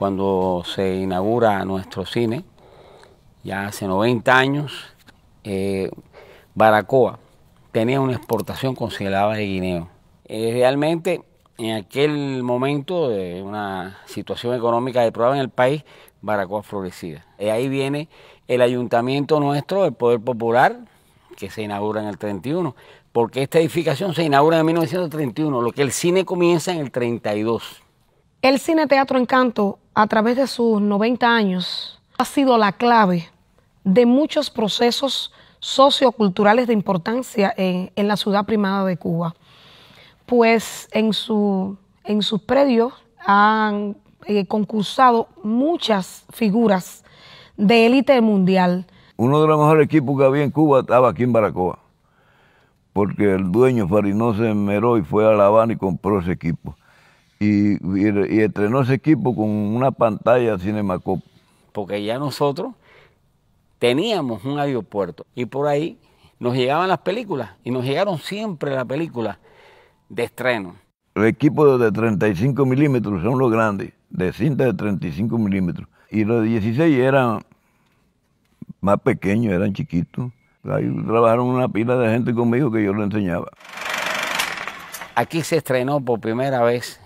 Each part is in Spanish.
cuando se inaugura nuestro cine, ya hace 90 años, eh, Baracoa tenía una exportación congelada de guineo. Eh, realmente, en aquel momento de una situación económica de prueba en el país, Baracoa florecía. Y ahí viene el ayuntamiento nuestro, el Poder Popular, que se inaugura en el 31, porque esta edificación se inaugura en 1931, lo que el cine comienza en el 32. El Cine Teatro Encanto a través de sus 90 años, ha sido la clave de muchos procesos socioculturales de importancia en, la ciudad primada de Cuba, pues en, su, en sus predios han eh, concursado muchas figuras de élite mundial. Uno de los mejores equipos que había en Cuba estaba aquí en Baracoa, porque el dueño Farinose y fue a La Habana y compró ese equipo y, estrenó ese equipo con una pantalla Cinemacop Porque ya nosotros teníamos un aeropuerto y por ahí nos llegaban las películas y nos llegaron siempre las películas de estreno. Los equipos de 35 milímetros son los grandes, de cinta de 35 milímetros. Y los de 16 eran más pequeños, eran chiquitos. Ahí trabajaron una pila de gente conmigo que yo lo enseñaba. Aquí se estrenó por primera vez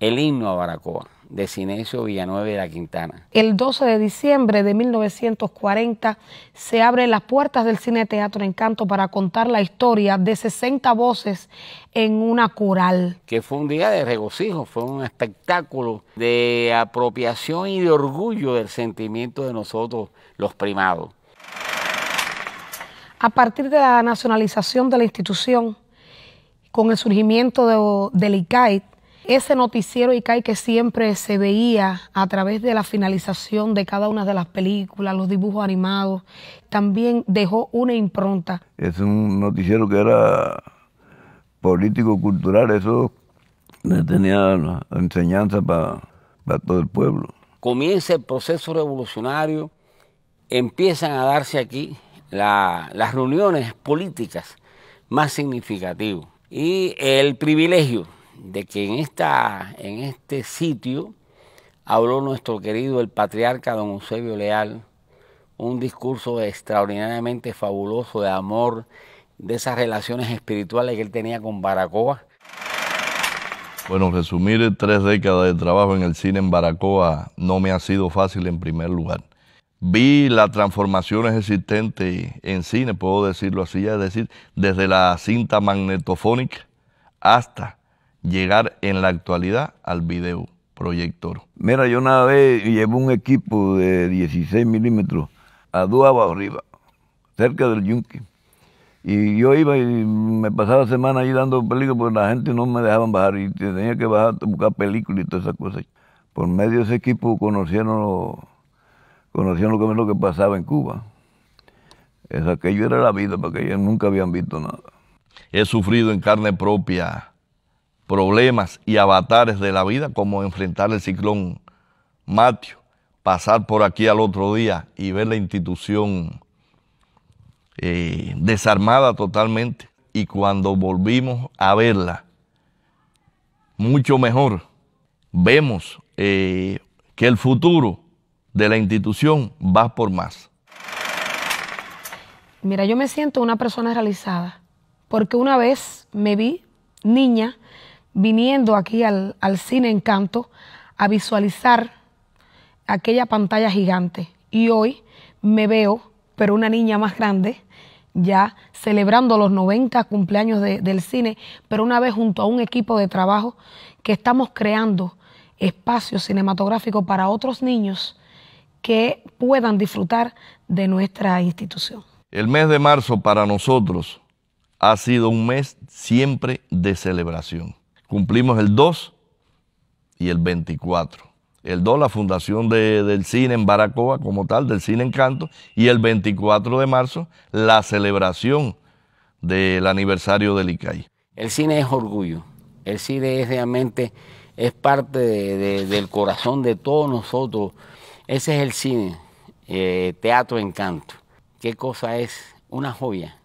el himno a Baracoa de Cinesio Villanueva de la Quintana. El 12 de diciembre de 1940 se abren las puertas del Cine Teatro Encanto para contar la historia de 60 voces en una coral. Que fue un día de regocijo, fue un espectáculo de apropiación y de orgullo del sentimiento de nosotros los primados. A partir de la nacionalización de la institución, con el surgimiento de, del ese noticiero ICAI que siempre se veía a través de la finalización de cada una de las películas, los dibujos animados, también dejó una impronta. Es un noticiero que era político-cultural, eso tenía enseñanza para, todo el pueblo. Comienza el proceso revolucionario, empiezan a darse aquí las reuniones políticas más significativas y el privilegio de que en, esta, en este sitio habló nuestro querido el patriarca don Eusebio Leal, un discurso extraordinariamente fabuloso de amor, de esas relaciones espirituales que él tenía con Baracoa. Bueno, resumir tres décadas de trabajo en el cine en Baracoa no me ha sido fácil en primer lugar. Vi las transformaciones existentes en cine, puedo decirlo así, es decir, desde la cinta magnetofónica hasta llegar en la actualidad al video proyector. Mira, yo una vez llevé un equipo de 16 milímetros a Duaba arriba, cerca del Yunque. Y yo iba y me pasaba semana ahí dando películas porque la gente no me dejaban bajar y tenía que bajar a buscar películas y todas esas cosas. Por medio de ese equipo conocieron, conocieron lo, que, lo que pasaba en Cuba. Es aquello era la vida, porque ellos nunca habían visto nada. He sufrido en carne propia problemas y avatares de la vida, como enfrentar el ciclón Matio, pasar por aquí al otro día y ver la institución eh, desarmada totalmente. Y cuando volvimos a verla, mucho mejor, vemos eh, que el futuro de la institución va por más. Mira, yo me siento una persona realizada, porque una vez me vi niña viniendo aquí al, cine Encanto a visualizar aquella pantalla gigante. Y hoy me veo, pero una niña más grande, ya celebrando los 90 cumpleaños del cine, pero una vez junto a un equipo de trabajo que estamos creando espacios cinematográficos para otros niños que puedan disfrutar de nuestra institución. El mes de marzo para nosotros ha sido un mes siempre de celebración. Cumplimos el 2 y el 24. El 2, la fundación del cine en Baracoa como tal, del cine Encanto, y el 24 de marzo, la celebración del aniversario del ICAI. El cine es orgullo, el cine es realmente, es parte del corazón de todos nosotros. Ese es el cine, eh, Teatro Encanto. ¿Qué cosa es? Una joya